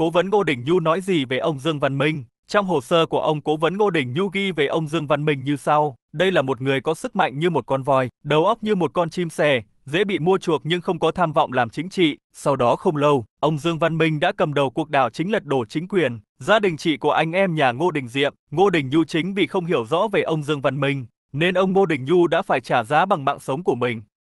Cố vấn Ngô Đình Nhu nói gì về ông Dương Văn Minh? Trong hồ sơ của ông cố vấn Ngô Đình Nhu ghi về ông Dương Văn Minh như sau, đây là một người có sức mạnh như một con voi, đầu óc như một con chim sẻ, dễ bị mua chuộc nhưng không có tham vọng làm chính trị. Sau đó không lâu, ông Dương Văn Minh đã cầm đầu cuộc đảo chính lật đổ chính quyền. Gia đình chị của anh em nhà Ngô Đình Diệm, Ngô Đình Nhu chính vì không hiểu rõ về ông Dương Văn Minh, nên ông Ngô Đình Nhu đã phải trả giá bằng mạng sống của mình.